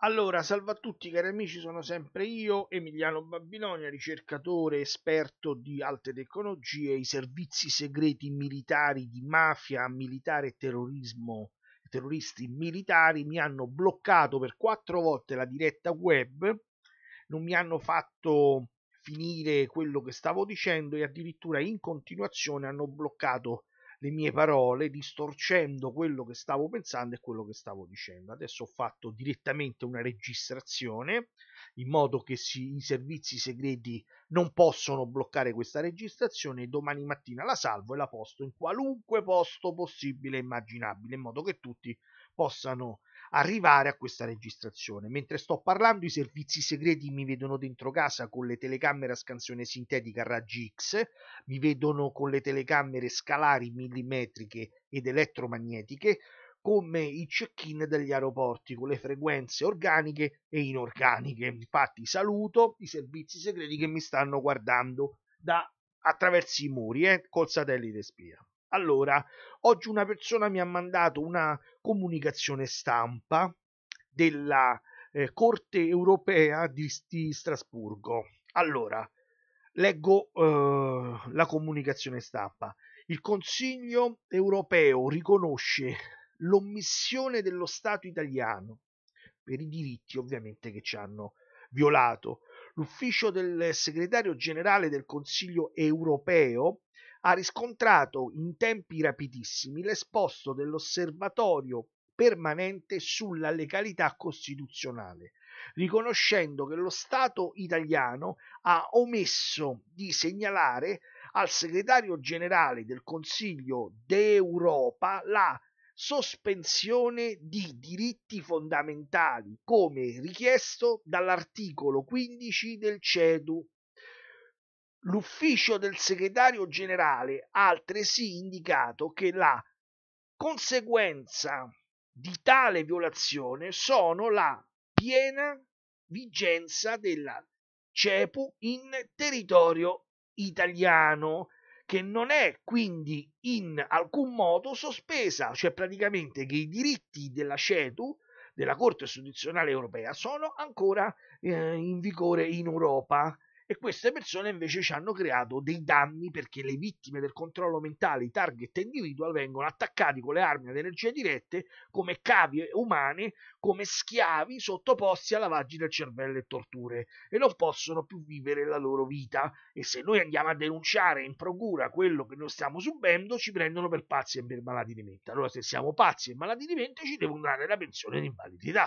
Allora, salve a tutti cari amici, sono sempre io, Emiliano Babilonia, ricercatore esperto di alte tecnologie, i servizi segreti militari di mafia, militare e terrorismo, terroristi militari mi hanno bloccato per quattro volte la diretta web, non mi hanno fatto finire quello che stavo dicendo e addirittura in continuazione hanno bloccato le mie parole, distorcendo quello che stavo pensando e quello che stavo dicendo. Adesso ho fatto direttamente una registrazione in modo che si, i servizi segreti non possono bloccare questa registrazione e domani mattina la salvo e la posto in qualunque posto possibile e immaginabile in modo che tutti possano arrivare a questa registrazione. Mentre sto parlando, i servizi segreti mi vedono dentro casa con le telecamere a scansione sintetica a raggi X, mi vedono con le telecamere scalari millimetriche ed elettromagnetiche, come i check-in degli aeroporti con le frequenze organiche e inorganiche. Infatti saluto i servizi segreti che mi stanno guardando da attraverso i muri eh, col satellite spia. Allora, oggi una persona mi ha mandato una comunicazione stampa della eh, Corte europea di, di, Strasburgo. Allora, leggo eh, la comunicazione stampa. Il Consiglio europeo riconosce l'omissione dello Stato italiano per i diritti ovviamente che ci hanno violato. L'ufficio del segretario generale del Consiglio europeo ha riscontrato in tempi rapidissimi l'esposto dell'osservatorio permanente sulla legalità costituzionale, riconoscendo che lo Stato italiano ha omesso di segnalare al segretario generale del Consiglio d'Europa la sospensione di diritti fondamentali come richiesto dall'articolo 15 del CEDU L'ufficio del segretario generale ha altresì indicato che la conseguenza di tale violazione sono la piena vigenza della CEPU in territorio italiano, che non è quindi in alcun modo sospesa, cioè praticamente che i diritti della CEPU della Corte Costituzionale Europea, sono ancora eh, in vigore in Europa e queste persone invece ci hanno creato dei danni perché le vittime del controllo mentale, i target individual, vengono attaccati con le armi ad energie dirette come cavie umane, come schiavi sottoposti a lavaggi del cervello e torture e non possono più vivere la loro vita e se noi andiamo a denunciare in procura quello che noi stiamo subendo ci prendono per pazzi e per malati di mente. Allora se siamo pazzi e malati di mente ci devono dare la pensione di invalidità.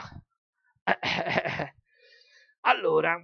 allora,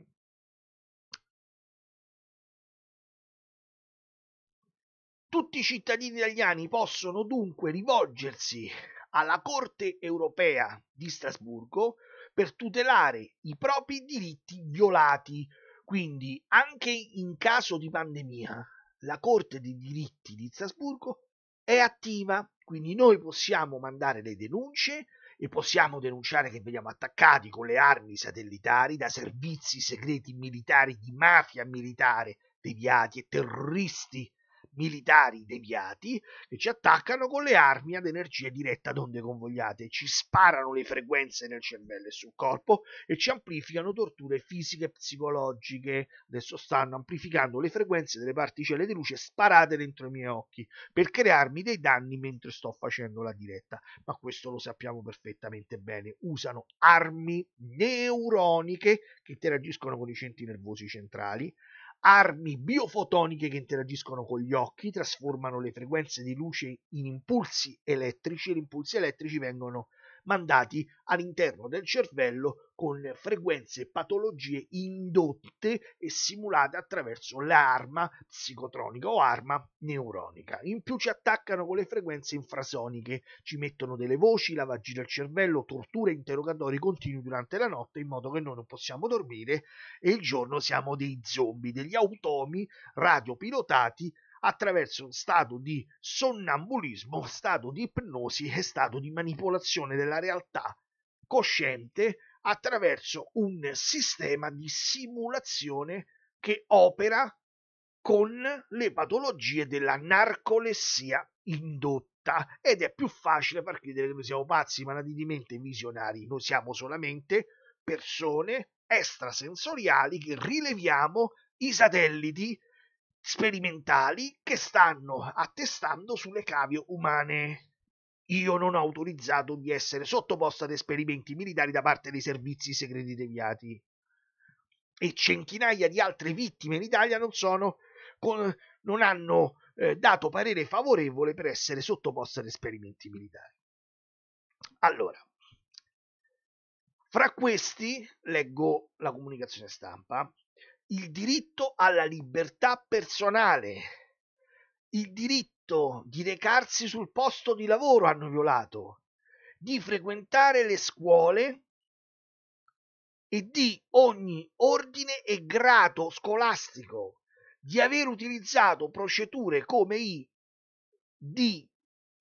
Tutti i cittadini italiani possono dunque rivolgersi alla Corte europea di Strasburgo per tutelare i propri diritti violati. Quindi, anche in caso di pandemia, la Corte dei diritti di Strasburgo è attiva, quindi noi possiamo mandare le denunce e possiamo denunciare che veniamo attaccati con le armi satellitari da servizi segreti militari di mafia militare deviati e terroristi militari deviati che ci attaccano con le armi ad energia diretta d'onde convogliate, ci sparano le frequenze nel cervello e sul corpo e ci amplificano torture fisiche e psicologiche. Adesso stanno amplificando le frequenze delle particelle di luce sparate dentro i miei occhi per crearmi dei danni mentre sto facendo la diretta. Ma questo lo sappiamo perfettamente bene. Usano armi neuroniche che interagiscono con i centri nervosi centrali armi biofotoniche che interagiscono con gli occhi, trasformano le frequenze di luce in impulsi elettrici e gli impulsi elettrici vengono mandati all'interno del cervello con frequenze e patologie indotte e simulate attraverso l'arma psicotronica o arma neuronica. In più ci attaccano con le frequenze infrasoniche, ci mettono delle voci, lavaggi del cervello, torture e interrogatori continui durante la notte in modo che noi non possiamo dormire e il giorno siamo dei zombie, degli automi radiopilotati attraverso un stato di sonnambulismo, stato di ipnosi e stato di manipolazione della realtà cosciente attraverso un sistema di simulazione che opera con le patologie della narcolessia indotta ed è più facile far credere che noi siamo pazzi, malati di mente, visionari, noi siamo solamente persone extrasensoriali che rileviamo i satelliti sperimentali che stanno attestando sulle cavie umane. Io non ho autorizzato di essere sottoposto ad esperimenti militari da parte dei servizi segreti deviati. E centinaia di altre vittime in Italia non, sono, con, non hanno eh, dato parere favorevole per essere sottoposte ad esperimenti militari. Allora, fra questi, leggo la comunicazione stampa, il diritto alla libertà personale, il diritto di recarsi sul posto di lavoro hanno violato, di frequentare le scuole e di ogni ordine e grado scolastico, di aver utilizzato procedure come i DPCM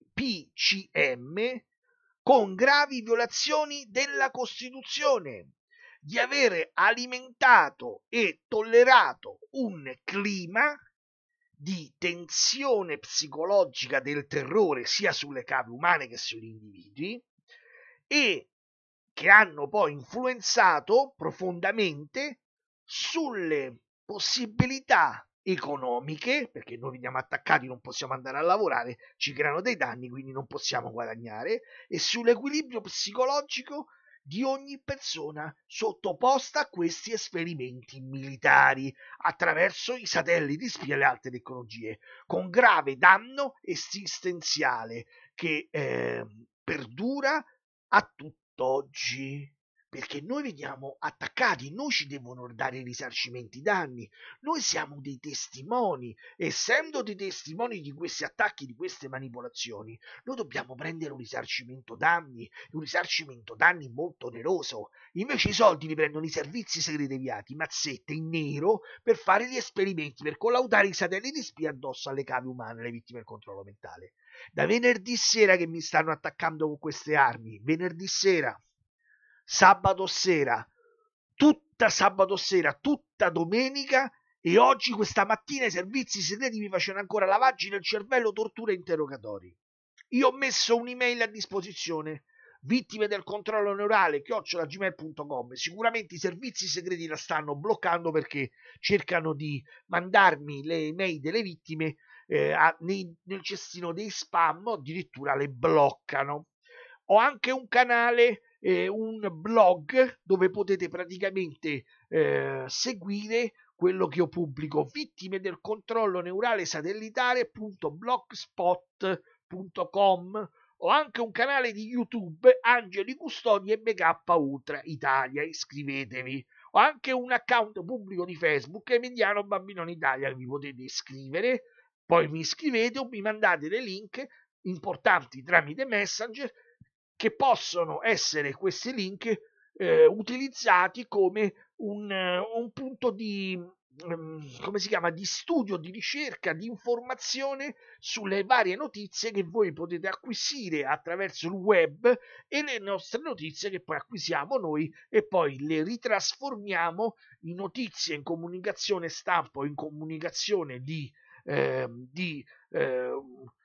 con gravi violazioni della Costituzione di avere alimentato e tollerato un clima di tensione psicologica del terrore sia sulle cave umane che sugli individui e che hanno poi influenzato profondamente sulle possibilità economiche, perché noi veniamo attaccati, non possiamo andare a lavorare, ci creano dei danni, quindi non possiamo guadagnare, e sull'equilibrio psicologico di ogni persona sottoposta a questi esperimenti militari attraverso i satelliti spia e le altre tecnologie, con grave danno esistenziale che eh, perdura a tutt'oggi perché noi veniamo attaccati, noi ci devono dare risarcimenti danni, noi siamo dei testimoni, essendo dei testimoni di questi attacchi, di queste manipolazioni, noi dobbiamo prendere un risarcimento danni, un risarcimento danni molto oneroso, invece i soldi li prendono i servizi segreti viati, mazzette in nero, per fare gli esperimenti, per collaudare i satelliti spia addosso alle cave umane, alle vittime del controllo mentale. Da venerdì sera che mi stanno attaccando con queste armi, venerdì sera sabato sera, tutta sabato sera, tutta domenica e oggi questa mattina i servizi segreti mi facevano ancora lavaggi del cervello, torture e interrogatori. Io ho messo un'email a disposizione vittime del controllo neurale chiocciolagmail.com sicuramente i servizi segreti la stanno bloccando perché cercano di mandarmi le email delle vittime eh, a, nei, nel cestino dei spam addirittura le bloccano ho anche un canale eh, un blog dove potete praticamente eh, seguire quello che io pubblico, vittime del controllo neurale satellitare.blogspot.com ho anche un canale di YouTube, Angeli Custodi e MK Ultra Italia, iscrivetevi. Ho anche un account pubblico di Facebook, Emiliano Bambino in Italia, vi potete iscrivere, poi mi iscrivete o mi mandate dei link importanti tramite Messenger che possono essere questi link eh, utilizzati come un, eh, un punto di, ehm, come si chiama, di studio, di ricerca, di informazione sulle varie notizie che voi potete acquisire attraverso il web e le nostre notizie che poi acquisiamo noi e poi le ritrasformiamo in notizie, in comunicazione stampa, in comunicazione di, eh, di eh,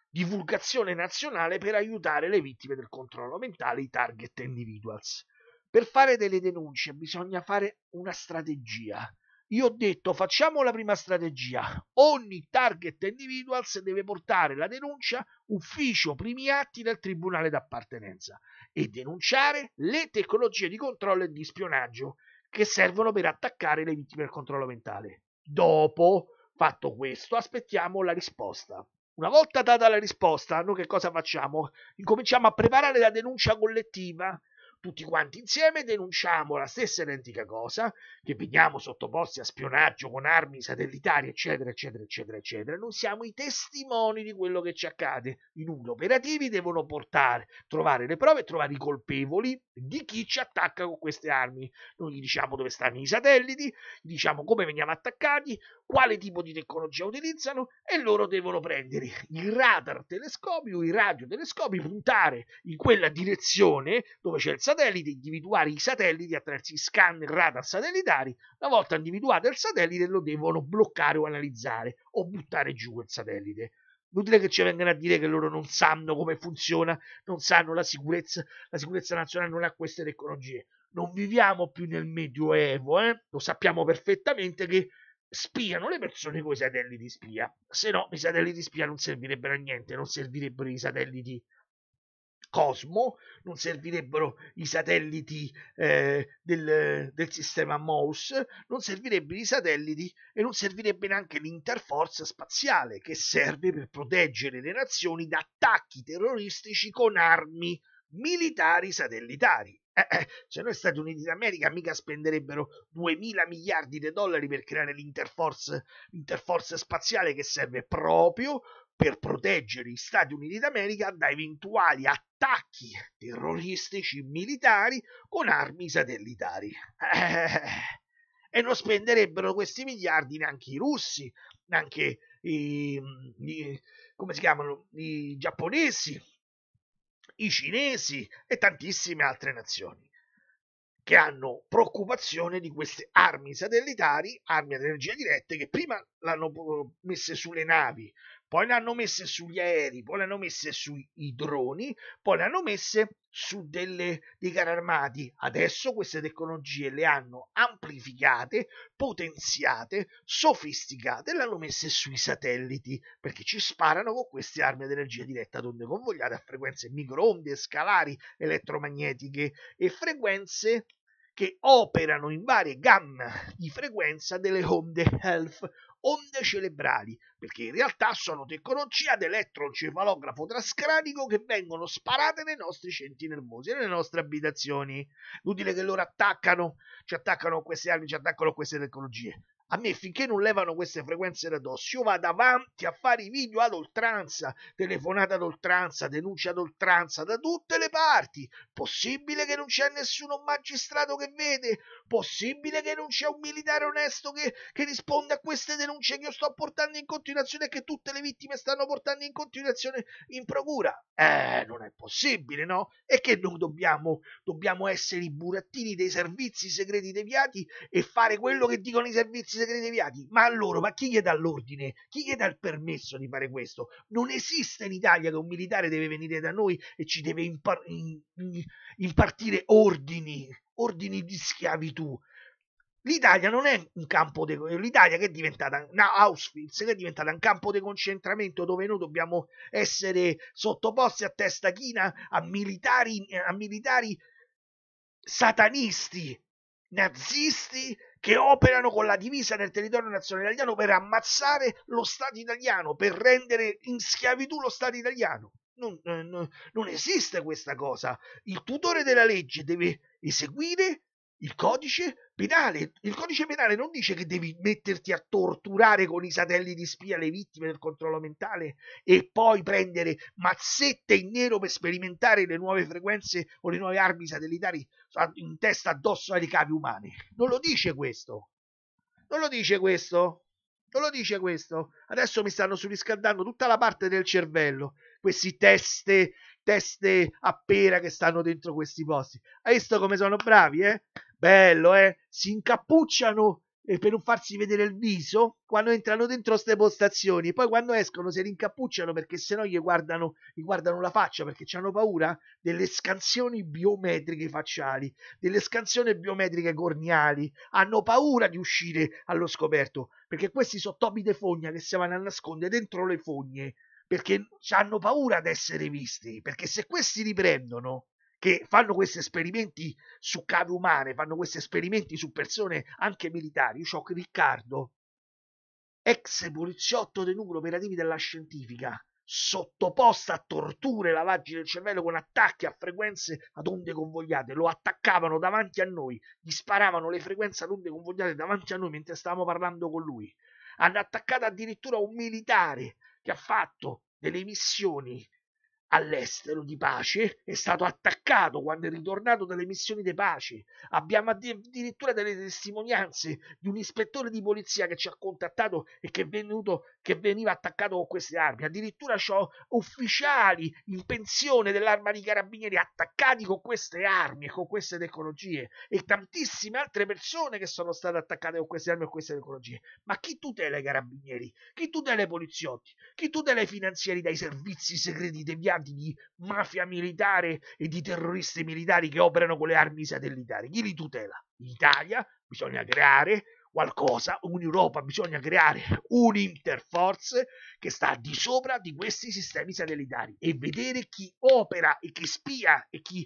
divulgazione nazionale per aiutare le vittime del controllo mentale, i target individuals. Per fare delle denunce bisogna fare una strategia. Io ho detto facciamo la prima strategia. Ogni target individuals deve portare la denuncia ufficio primi atti del tribunale d'appartenenza e denunciare le tecnologie di controllo e di spionaggio che servono per attaccare le vittime del controllo mentale. Dopo fatto questo aspettiamo la risposta. Una volta data la risposta, noi che cosa facciamo? Incominciamo a preparare la denuncia collettiva tutti quanti insieme denunciamo la stessa identica cosa, che veniamo sottoposti a spionaggio con armi satellitari, eccetera, eccetera, eccetera, eccetera. Non siamo i testimoni di quello che ci accade. I numeri operativi devono portare, trovare le prove e trovare i colpevoli di chi ci attacca con queste armi. Noi gli diciamo dove stanno i satelliti, gli diciamo come veniamo attaccati, quale tipo di tecnologia utilizzano e loro devono prendere il radar telescopi i radiotelescopi, puntare in quella direzione dove c'è il satellite, individuare i satelliti attraverso i scanner radar satellitari, una volta individuato il satellite lo devono bloccare o analizzare o buttare giù quel satellite. Inutile che ci vengano a dire che loro non sanno come funziona, non sanno la sicurezza, la sicurezza nazionale non ha queste tecnologie. Non viviamo più nel medioevo, eh? lo sappiamo perfettamente che spiano le persone con i satelliti spia. Se no, i satelliti spia non servirebbero a niente, non servirebbero i satelliti cosmo, non servirebbero i satelliti eh, del, del, sistema MOUS, non servirebbero i satelliti e non servirebbe neanche l'interforza spaziale che serve per proteggere le nazioni da attacchi terroristici con armi militari satellitari. Eh, eh, cioè noi Stati Uniti d'America mica spenderebbero 2000 miliardi di dollari per creare l'interforce, l'interforce spaziale che serve proprio per proteggere gli Stati Uniti d'America da eventuali attacchi terroristici militari con armi satellitari. e non spenderebbero questi miliardi neanche i russi, neanche i, i come si chiamano, i giapponesi, i cinesi e tantissime altre nazioni che hanno preoccupazione di queste armi satellitari, armi ad energia diretta, che prima l'hanno messe sulle navi poi le hanno messe sugli aerei, poi le hanno messe sui droni, poi le hanno messe su delle, dei carri armati. Adesso queste tecnologie le hanno amplificate, potenziate, sofisticate e le hanno messe sui satelliti perché ci sparano con queste armi ad energia diretta d'onde convogliate a frequenze microonde, scalari, elettromagnetiche e frequenze che operano in varie gamme di frequenza delle onde health, onde cerebrali, perché in realtà sono tecnologie ad elettroencefalografo trascranico che vengono sparate nei nostri centri nervosi, nelle nostre abitazioni. Inutile che loro attaccano, ci attaccano queste armi, ci attaccano queste tecnologie. A me finché non levano queste frequenze da dosso, io vado avanti a fare i video ad oltranza, telefonata ad oltranza, denuncia ad oltranza, da tutte le parti. Possibile che non c'è nessuno magistrato che vede? Possibile che non c'è un militare onesto che, che risponde a queste denunce che io sto portando in continuazione e che tutte le vittime stanno portando in continuazione in procura? Eh, non è possibile, no? E che noi dobbiamo, dobbiamo essere i burattini dei servizi segreti deviati e fare quello che dicono i servizi segreti deviati. Ma a loro, ma chi gli dà l'ordine? Chi gli dà il permesso di fare questo? Non esiste in Italia che un militare deve venire da noi e ci deve impar- impartire ordini, ordini di schiavitù. L'Italia non è un campo de... l'Italia che è diventata no, Auschwitz, che è diventata un campo di concentramento dove noi dobbiamo essere sottoposti a testa china a militari, a militari satanisti, nazisti che operano con la divisa nel territorio nazionale italiano per ammazzare lo Stato italiano, per rendere in schiavitù lo Stato italiano. Non, eh, non, non esiste questa cosa. Il tutore della legge deve eseguire il codice penale, il codice penale non dice che devi metterti a torturare con i satelliti spia le vittime del controllo mentale e poi prendere mazzette in nero per sperimentare le nuove frequenze o le nuove armi satellitari in testa addosso alle cavi umane. Non lo dice questo. Non lo dice questo. Non lo dice questo. Adesso mi stanno surriscaldando tutta la parte del cervello. Questi teste, teste a pera che stanno dentro questi posti. Hai visto come sono bravi, eh? Bello, eh? Si incappucciano eh, per non farsi vedere il viso quando entrano dentro queste postazioni. Poi quando escono si rincappucciano perché sennò gli guardano, gli guardano la faccia perché hanno paura delle scansioni biometriche facciali, delle scansioni biometriche corneali. Hanno paura di uscire allo scoperto perché questi sono topi de fogna che si vanno a nascondere dentro le fogne perché hanno paura di essere visti. Perché se questi li prendono che fanno questi esperimenti su cave umane, fanno questi esperimenti su persone anche militari. Io ho Riccardo, ex poliziotto dei numeri operativi della scientifica, sottoposto a torture, lavaggi del cervello con attacchi a frequenze ad onde convogliate. Lo attaccavano davanti a noi, gli sparavano le frequenze ad onde convogliate davanti a noi mentre stavamo parlando con lui. Hanno attaccato addirittura un militare che ha fatto delle missioni all'estero di pace, è stato attaccato quando è ritornato dalle missioni di pace. Abbiamo addirittura delle testimonianze di un ispettore di polizia che ci ha contattato e che, venuto, che veniva attaccato con queste armi. Addirittura ho ufficiali in pensione dell'arma di carabinieri attaccati con queste armi e con queste tecnologie e tantissime altre persone che sono state attaccate con queste armi e con queste tecnologie. Ma chi tutela i carabinieri? Chi tutela i poliziotti? Chi tutela i finanzieri dai servizi segreti deviati? militanti di mafia militare e di terroristi militari che operano con le armi satellitari. Chi li tutela? In Italia bisogna creare qualcosa, un'Europa bisogna creare un'interforce che sta di sopra di questi sistemi satellitari e vedere chi opera e chi spia e chi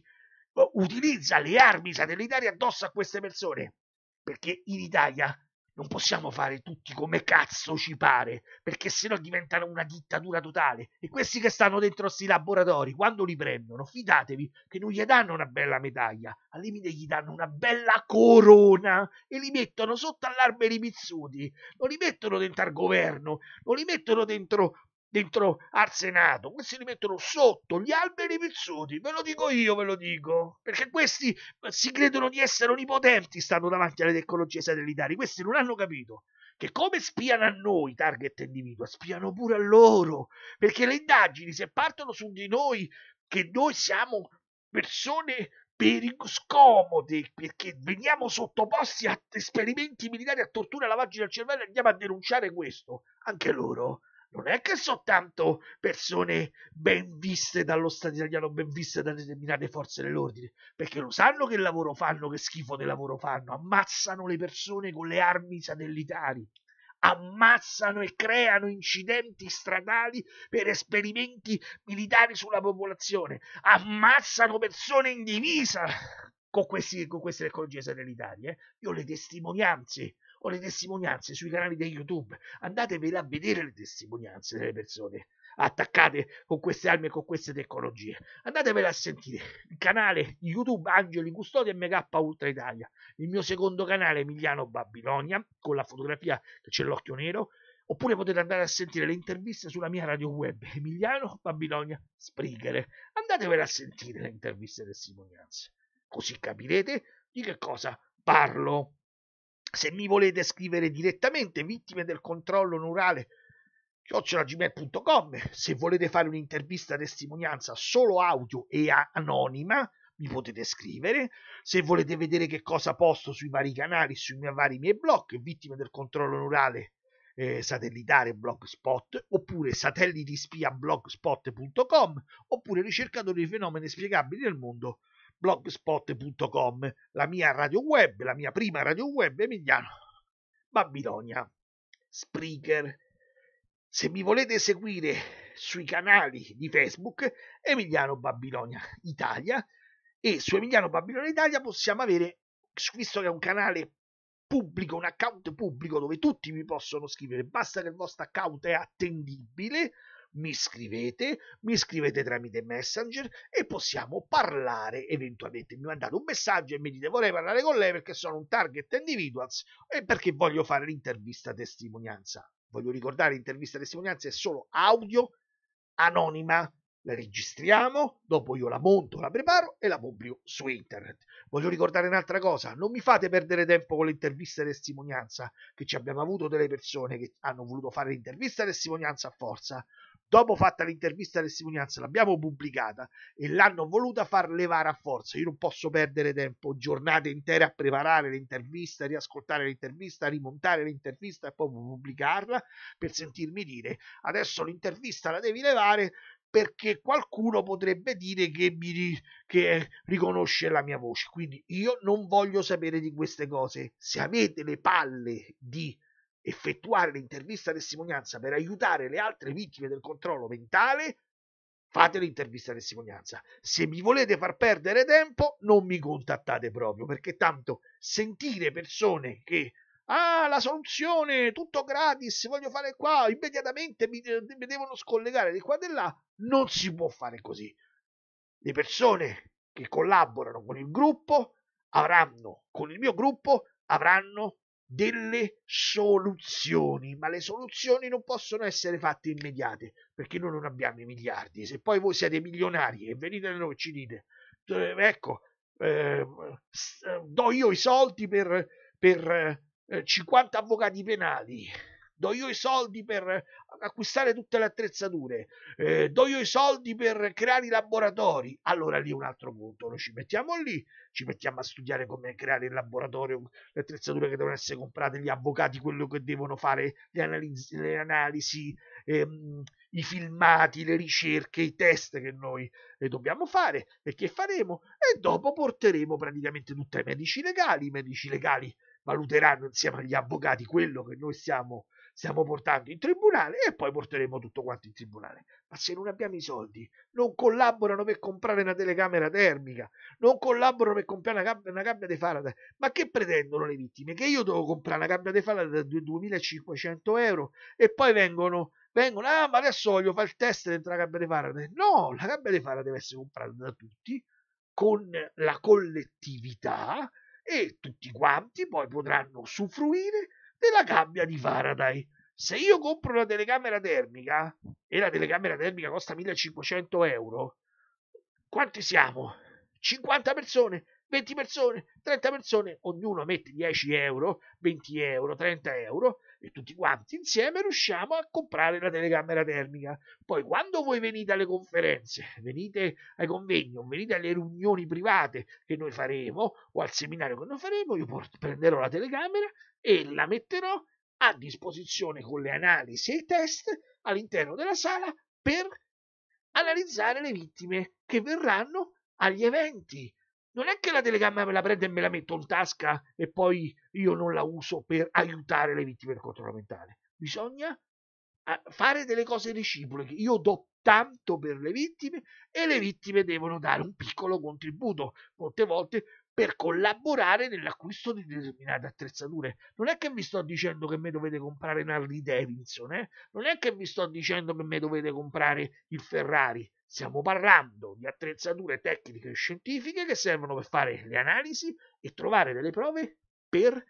eh, utilizza le armi satellitari addosso a queste persone. Perché in Italia non possiamo fare tutti come cazzo ci pare, perché sennò diventano una dittatura totale. E questi che stanno dentro questi laboratori, quando li prendono, fidatevi che non gli danno una bella medaglia, al limite gli danno una bella corona e li mettono sotto all'arme di pizzuti. Non li mettono dentro al governo, non li mettono dentro dentro al Senato, questi li mettono sotto gli alberi pizzuti, ve lo dico io, ve lo dico, perché questi eh, si credono di essere onipotenti stando davanti alle tecnologie satellitari, questi non hanno capito che come spiano a noi target individuo, spiano pure a loro, perché le indagini se partono su di noi, che noi siamo persone peric- scomode, perché veniamo sottoposti a esperimenti militari, a tortura, a lavaggio del cervello e andiamo a denunciare questo, anche loro non è che soltanto persone ben viste dallo Stato italiano, ben viste da determinate forze dell'ordine, perché lo sanno che lavoro fanno, che schifo di lavoro fanno, ammazzano le persone con le armi satellitari, ammazzano e creano incidenti stradali per esperimenti militari sulla popolazione, ammazzano persone in divisa con, questi, con queste tecnologie satellitari. Eh, io ho le testimonianze, ho le testimonianze sui canali di YouTube. Andatevela a vedere le testimonianze delle persone attaccate con queste armi e con queste tecnologie. Andatevela a sentire il canale di YouTube Angeli Custodi e MK Ultra Italia, il mio secondo canale Emiliano Babilonia con la fotografia che c'è l'occhio nero. Oppure potete andare a sentire le interviste sulla mia radio web Emiliano Babilonia Sprighere. Andatevela a sentire le interviste e testimonianze così capirete di che cosa parlo. Se mi volete scrivere direttamente vittime del controllo neurale chiocciolagmail.com se volete fare un'intervista testimonianza solo audio e anonima mi potete scrivere se volete vedere che cosa posto sui vari canali sui miei vari miei blog vittime del controllo neurale eh, satellitare blogspot oppure satellitispia blogspot.com oppure ricercatori di fenomeni spiegabili nel mondo blogspot.com, la mia radio web, la mia prima radio web Emiliano Babilonia, Spreaker. Se mi volete seguire sui canali di Facebook Emiliano Babilonia Italia e su Emiliano Babilonia Italia possiamo avere, visto che è un canale pubblico, un account pubblico dove tutti vi possono scrivere, basta che il vostro account è attendibile, mi scrivete, mi scrivete tramite Messenger e possiamo parlare eventualmente. Mi mandate un messaggio e mi dite vorrei parlare con lei perché sono un target individuals e perché voglio fare l'intervista testimonianza. Voglio ricordare l'intervista testimonianza è solo audio anonima. La registriamo, dopo io la monto, la preparo e la pubblico su internet. Voglio ricordare un'altra cosa, non mi fate perdere tempo con l'intervista e testimonianza, che ci abbiamo avuto delle persone che hanno voluto fare l'intervista e testimonianza a forza, Dopo fatta l'intervista e testimonianza, l'abbiamo pubblicata e l'hanno voluta far levare a forza. Io non posso perdere tempo, giornate intere a preparare l'intervista, riascoltare l'intervista, rimontare l'intervista e poi pubblicarla per sentirmi dire adesso l'intervista la devi levare perché qualcuno potrebbe dire che, mi, che riconosce la mia voce. Quindi io non voglio sapere di queste cose. Se avete le palle di effettuare l'intervista testimonianza per aiutare le altre vittime del controllo mentale, fate l'intervista testimonianza. Se mi volete far perdere tempo, non mi contattate proprio, perché tanto sentire persone che ah, la soluzione, tutto gratis, voglio fare qua, immediatamente mi, eh, mi devono scollegare di qua e di là, non si può fare così. Le persone che collaborano con il gruppo avranno, con il mio gruppo, avranno delle soluzioni, ma le soluzioni non possono essere fatte immediate perché noi non abbiamo i miliardi. Se poi voi siete milionari e venite da noi e ci dite, eh, ecco, eh, do io i soldi per, per eh, 50 avvocati penali do io i soldi per eh, acquistare tutte le attrezzature, eh, do io i soldi per creare i laboratori, allora lì un altro punto, noi ci mettiamo lì, ci mettiamo a studiare come creare il laboratorio, le attrezzature che devono essere comprate, gli avvocati, quello che devono fare, le analisi, le analisi ehm, i filmati, le ricerche, i test che noi eh, dobbiamo fare e che faremo e dopo porteremo praticamente tutti ai medici legali, i medici legali valuteranno insieme agli avvocati quello che noi stiamo stiamo portando in tribunale e poi porteremo tutto quanto in tribunale. Ma se non abbiamo i soldi, non collaborano per comprare una telecamera termica, non collaborano per comprare una, gab- una gabbia di Faraday. Ma che pretendono le vittime? Che io devo comprare una gabbia di Faraday da 2500 euro e poi vengono vengono, ah, ma adesso voglio fare il test dentro la gabbia di Faraday. No, la gabbia di Faraday deve essere comprata da tutti, con la collettività, e tutti quanti poi potranno usufruire della gabbia di Faraday. Se io compro una telecamera termica e la telecamera termica costa 1500 euro, quanti siamo? 50 persone 20 persone, 30 persone, ognuno mette 10 euro, 20 euro, 30 euro e tutti quanti insieme riusciamo a comprare la telecamera termica. Poi quando voi venite alle conferenze, venite ai convegni venite alle riunioni private che noi faremo o al seminario che noi faremo, io prenderò la telecamera e la metterò a disposizione con le analisi e i test all'interno della sala per analizzare le vittime che verranno agli eventi non è che la telecamera me la prendo e me la metto in tasca e poi io non la uso per aiutare le vittime del controllo mentale. Bisogna eh, fare delle cose reciproche. Io do tanto per le vittime e le vittime devono dare un piccolo contributo, molte volte per collaborare nell'acquisto di determinate attrezzature. Non è che vi sto dicendo che me dovete comprare un Harley Davidson, eh? non è che vi sto dicendo che me dovete comprare il Ferrari, Stiamo parlando di attrezzature tecniche e scientifiche che servono per fare le analisi e trovare delle prove per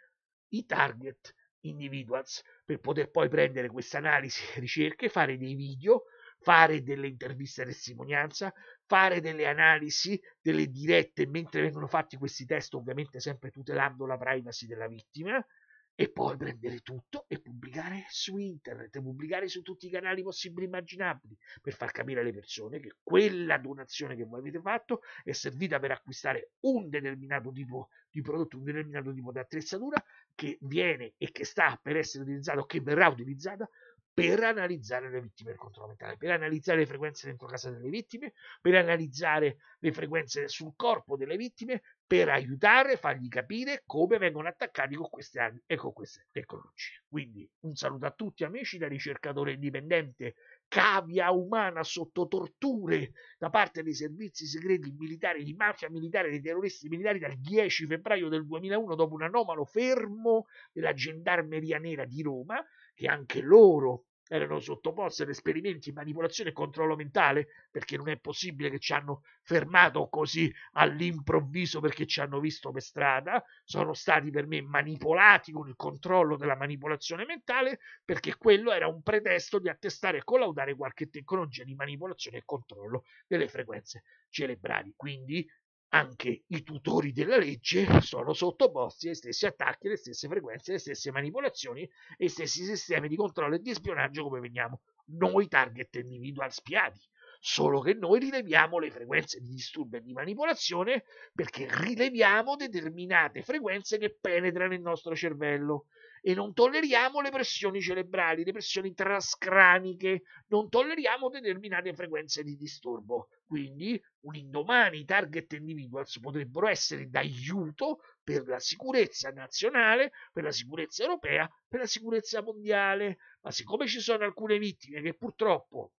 i target individuals, per poter poi prendere questa analisi e ricerche, fare dei video, fare delle interviste a testimonianza, fare delle analisi, delle dirette mentre vengono fatti questi test, ovviamente sempre tutelando la privacy della vittima e poi prendere tutto e pubblicare su internet, pubblicare su tutti i canali possibili e immaginabili per far capire alle persone che quella donazione che voi avete fatto è servita per acquistare un determinato tipo di prodotto, un determinato tipo di attrezzatura che viene e che sta per essere utilizzato o che verrà utilizzata per analizzare le vittime del controllo mentale, per analizzare le frequenze dentro casa delle vittime, per analizzare le frequenze sul corpo delle vittime, per aiutare, fargli capire come vengono attaccati con queste armi e con queste tecnologie. Quindi un saluto a tutti amici da ricercatore indipendente, cavia umana sotto torture da parte dei servizi segreti militari di mafia militare dei terroristi militari dal 10 febbraio del 2001 dopo un anomalo fermo della gendarmeria nera di Roma che anche loro erano sottoposte ad esperimenti di manipolazione e controllo mentale, perché non è possibile che ci hanno fermato così all'improvviso perché ci hanno visto per strada, sono stati per me manipolati con il controllo della manipolazione mentale, perché quello era un pretesto di attestare e collaudare qualche tecnologia di manipolazione e controllo delle frequenze cerebrali. Quindi anche i tutori della legge sono sottoposti ai stessi attacchi, alle stesse frequenze, alle stesse manipolazioni e ai stessi sistemi di controllo e di spionaggio come veniamo noi target individual spiati. Solo che noi rileviamo le frequenze di disturbo e di manipolazione perché rileviamo determinate frequenze che penetrano il nostro cervello e non tolleriamo le pressioni cerebrali, le pressioni trascraniche, non tolleriamo determinate frequenze di disturbo. Quindi un indomani i target individuals potrebbero essere d'aiuto per la sicurezza nazionale, per la sicurezza europea, per la sicurezza mondiale. Ma siccome ci sono alcune vittime che purtroppo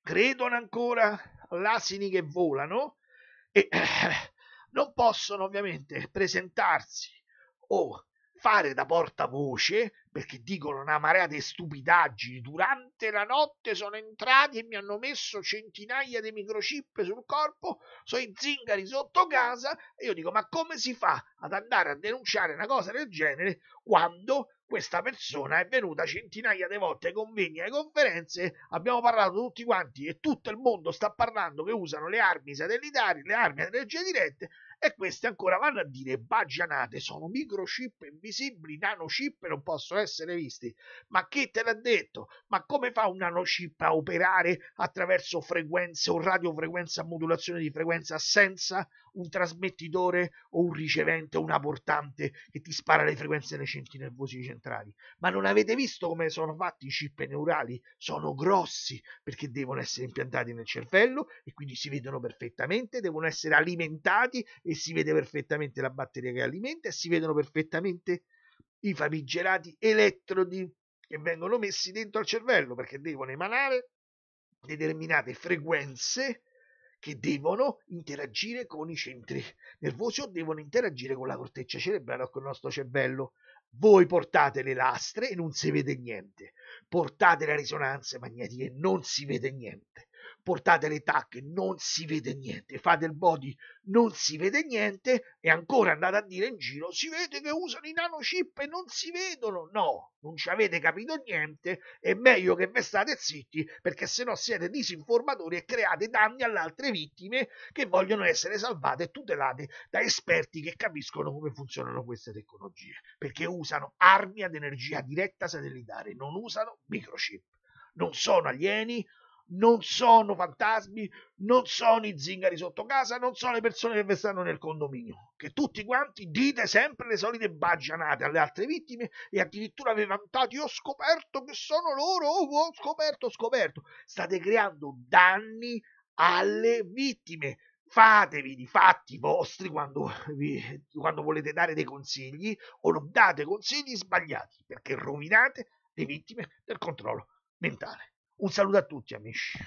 credono ancora all'asini che volano e eh, non possono ovviamente presentarsi o fare da portavoce perché dicono una marea di stupidaggini durante la notte sono entrati e mi hanno messo centinaia di microchip sul corpo sono i zingari sotto casa e io dico ma come si fa ad andare a denunciare una cosa del genere quando questa persona è venuta centinaia di volte ai convegni, alle conferenze, abbiamo parlato tutti quanti e tutto il mondo sta parlando che usano le armi satellitari, le armi a energia dirette e queste ancora vanno a dire baggianate, sono microchip invisibili, nanochip non possono essere visti. Ma chi te l'ha detto? Ma come fa un nanochip a operare attraverso frequenze o radiofrequenza, modulazione di frequenza senza un trasmettitore o un ricevente o una portante che ti spara le frequenze nei centri nervosi centrali? Ma non avete visto come sono fatti i chip neurali? Sono grossi perché devono essere impiantati nel cervello e quindi si vedono perfettamente, devono essere alimentati e e si vede perfettamente la batteria che alimenta e si vedono perfettamente i famigerati elettrodi che vengono messi dentro al cervello perché devono emanare determinate frequenze che devono interagire con i centri nervosi o devono interagire con la corteccia cerebrale o con il nostro cervello. Voi portate le lastre e non si vede niente, portate le risonanze magnetiche e non si vede niente, portate le tacche, non si vede niente, fate il body, non si vede niente e ancora andate a dire in giro si vede che usano i nano chip e non si vedono, no, non ci avete capito niente, è meglio che ve state zitti perché se no siete disinformatori e create danni alle altre vittime che vogliono essere salvate e tutelate da esperti che capiscono come funzionano queste tecnologie, perché usano armi ad energia diretta satellitare, non usano microchip, non sono alieni, non sono fantasmi, non sono i zingari sotto casa, non sono le persone che vi stanno nel condominio. Che tutti quanti dite sempre le solite baggianate alle altre vittime e addirittura vi vantate, io ho scoperto che sono loro, ho oh, oh, scoperto, ho scoperto. State creando danni alle vittime. Fatevi di fatti vostri quando, vi, quando volete dare dei consigli o non date consigli sbagliati perché rovinate le vittime del controllo mentale. Un saluto a tutti amici.